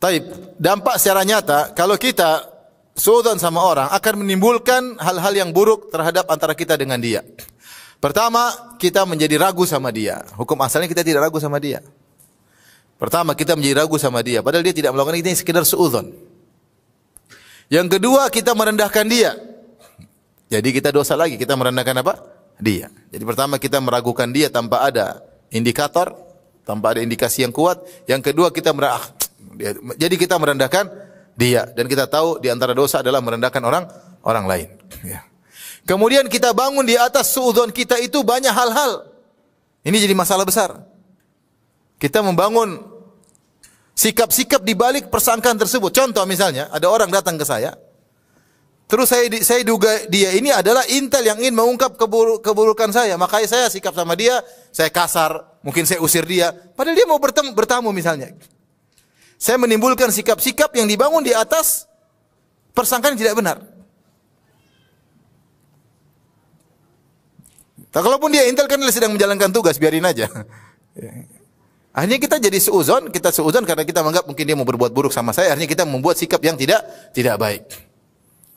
Tapi Dampak secara nyata kalau kita suudzon sama orang akan menimbulkan hal-hal yang buruk terhadap antara kita dengan dia. Pertama, kita menjadi ragu sama dia. Hukum asalnya kita tidak ragu sama dia. Pertama, kita menjadi ragu sama dia. Padahal dia tidak melakukan ini sekedar suudzon. Yang kedua, kita merendahkan dia. Jadi kita dosa lagi, kita merendahkan apa? Dia. Jadi pertama kita meragukan dia tanpa ada indikator, tanpa ada indikasi yang kuat. Yang kedua kita merah, jadi kita merendahkan dia dan kita tahu di antara dosa adalah merendahkan orang orang lain. Ya. Kemudian kita bangun di atas suudon kita itu banyak hal-hal. Ini jadi masalah besar. Kita membangun sikap-sikap di balik persangkaan tersebut. Contoh misalnya, ada orang datang ke saya, Terus saya saya duga dia ini adalah intel yang ingin mengungkap keburuk, keburukan saya. Makanya saya sikap sama dia, saya kasar, mungkin saya usir dia. Padahal dia mau bertemu, bertamu misalnya. Saya menimbulkan sikap-sikap yang dibangun di atas persangkaan yang tidak benar. Tak kalaupun dia intel kan sedang menjalankan tugas, biarin aja. Akhirnya kita jadi seuzon, kita seuzon karena kita menganggap mungkin dia mau berbuat buruk sama saya, akhirnya kita membuat sikap yang tidak tidak baik.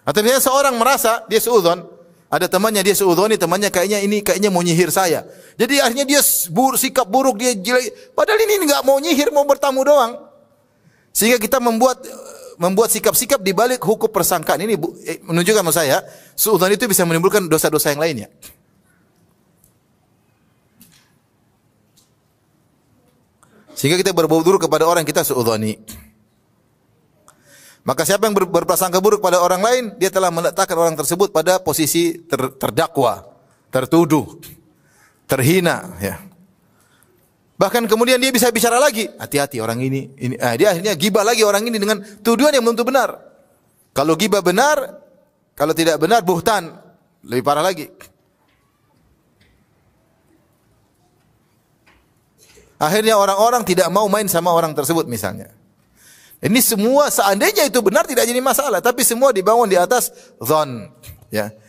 Atau misalnya seorang merasa dia seuzon, ada temannya dia ini temannya kayaknya ini kayaknya mau nyihir saya. Jadi akhirnya dia bur, sikap buruk dia jelek. Padahal ini nggak mau nyihir, mau bertamu doang. Sehingga kita membuat membuat sikap-sikap di balik hukum persangkaan ini eh, menunjukkan maksud saya, suudzon itu bisa menimbulkan dosa-dosa yang lainnya. Sehingga kita berbuat buruk kepada orang kita suudzoni. Maka siapa yang berprasangka buruk pada orang lain, dia telah meletakkan orang tersebut pada posisi ter terdakwa, tertuduh, terhina, ya. Bahkan kemudian dia bisa bicara lagi. Hati-hati orang ini. ini eh, dia akhirnya gibah lagi orang ini dengan tuduhan yang belum tentu benar. Kalau gibah benar, kalau tidak benar buhtan. Lebih parah lagi. Akhirnya orang-orang tidak mau main sama orang tersebut misalnya. Ini semua seandainya itu benar tidak jadi masalah, tapi semua dibangun di atas zon. Ya.